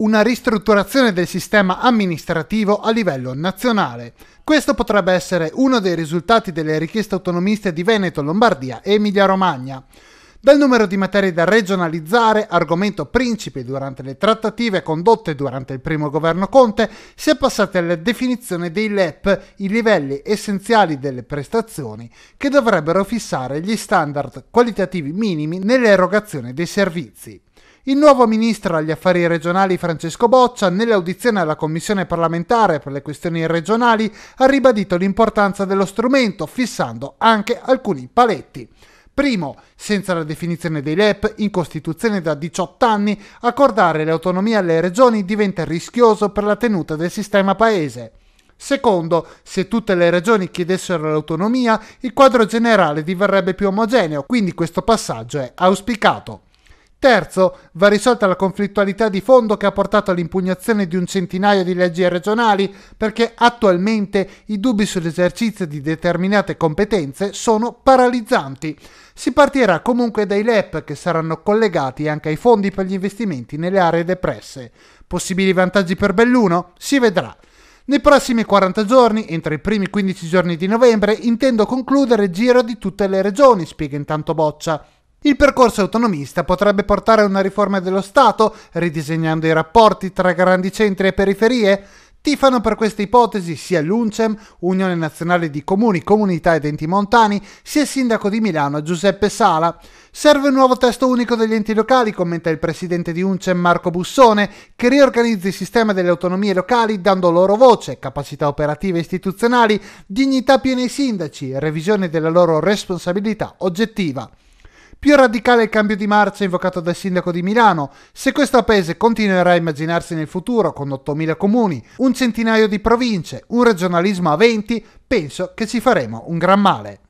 una ristrutturazione del sistema amministrativo a livello nazionale. Questo potrebbe essere uno dei risultati delle richieste autonomiste di Veneto, Lombardia e Emilia-Romagna dal numero di materie da regionalizzare, argomento principe durante le trattative condotte durante il primo governo Conte, si è passati alla definizione dei LEP, i livelli essenziali delle prestazioni, che dovrebbero fissare gli standard qualitativi minimi nell'erogazione dei servizi. Il nuovo ministro agli affari regionali Francesco Boccia, nell'audizione alla Commissione parlamentare per le questioni regionali, ha ribadito l'importanza dello strumento, fissando anche alcuni paletti. Primo, senza la definizione dei LEP in Costituzione da 18 anni, accordare l'autonomia alle regioni diventa rischioso per la tenuta del sistema paese. Secondo, se tutte le regioni chiedessero l'autonomia, il quadro generale diverrebbe più omogeneo, quindi questo passaggio è auspicato. Terzo, va risolta la conflittualità di fondo che ha portato all'impugnazione di un centinaio di leggi regionali perché attualmente i dubbi sull'esercizio di determinate competenze sono paralizzanti. Si partirà comunque dai LEP che saranno collegati anche ai fondi per gli investimenti nelle aree depresse. Possibili vantaggi per Belluno? Si vedrà. Nei prossimi 40 giorni, entro i primi 15 giorni di novembre, intendo concludere il giro di tutte le regioni, spiega intanto Boccia. Il percorso autonomista potrebbe portare a una riforma dello Stato, ridisegnando i rapporti tra grandi centri e periferie? Tifano per questa ipotesi sia l'UNCEM, Unione Nazionale di Comuni, Comunità ed Enti Montani, sia il sindaco di Milano Giuseppe Sala. Serve un nuovo testo unico degli enti locali, commenta il presidente di UNCEM Marco Bussone, che riorganizza il sistema delle autonomie locali dando loro voce, capacità operative e istituzionali, dignità piena ai sindaci, revisione della loro responsabilità oggettiva. Più radicale il cambio di marcia invocato dal sindaco di Milano. Se questo paese continuerà a immaginarsi nel futuro con 8.000 comuni, un centinaio di province, un regionalismo a 20, penso che ci faremo un gran male.